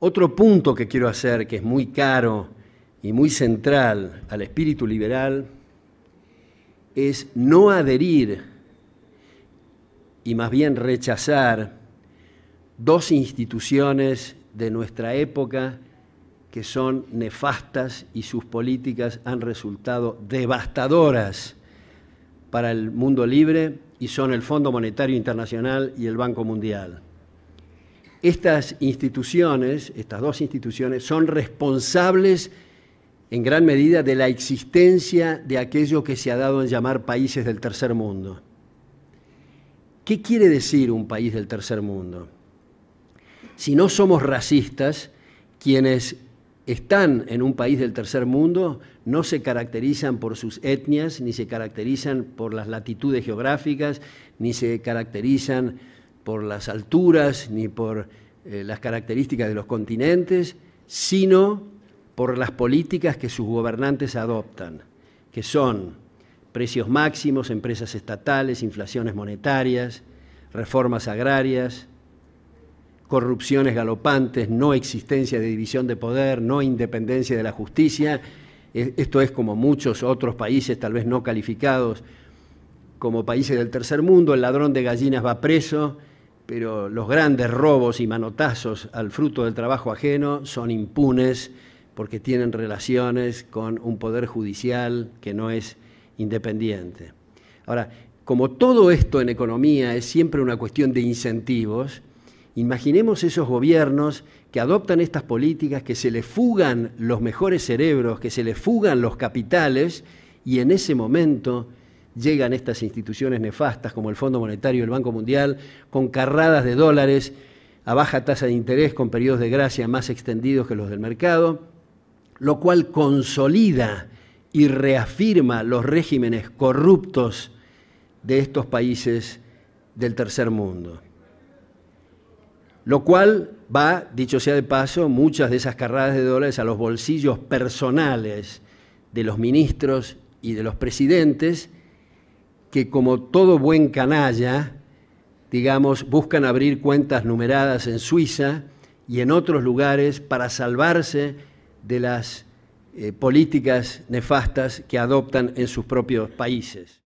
Otro punto que quiero hacer, que es muy caro y muy central al espíritu liberal, es no adherir y más bien rechazar dos instituciones de nuestra época que son nefastas y sus políticas han resultado devastadoras para el mundo libre y son el Fondo Monetario Internacional y el Banco Mundial. Estas instituciones, estas dos instituciones, son responsables en gran medida de la existencia de aquello que se ha dado en llamar países del tercer mundo. ¿Qué quiere decir un país del tercer mundo? Si no somos racistas, quienes están en un país del tercer mundo no se caracterizan por sus etnias, ni se caracterizan por las latitudes geográficas, ni se caracterizan por las alturas ni por eh, las características de los continentes, sino por las políticas que sus gobernantes adoptan, que son precios máximos, empresas estatales, inflaciones monetarias, reformas agrarias, corrupciones galopantes, no existencia de división de poder, no independencia de la justicia. E, esto es como muchos otros países, tal vez no calificados como países del tercer mundo, el ladrón de gallinas va preso, pero los grandes robos y manotazos al fruto del trabajo ajeno son impunes porque tienen relaciones con un poder judicial que no es independiente. Ahora, como todo esto en economía es siempre una cuestión de incentivos, imaginemos esos gobiernos que adoptan estas políticas, que se les fugan los mejores cerebros, que se les fugan los capitales y en ese momento llegan estas instituciones nefastas como el Fondo Monetario y el Banco Mundial con carradas de dólares a baja tasa de interés con periodos de gracia más extendidos que los del mercado, lo cual consolida y reafirma los regímenes corruptos de estos países del tercer mundo. Lo cual va, dicho sea de paso, muchas de esas carradas de dólares a los bolsillos personales de los ministros y de los presidentes, que como todo buen canalla, digamos, buscan abrir cuentas numeradas en Suiza y en otros lugares para salvarse de las eh, políticas nefastas que adoptan en sus propios países.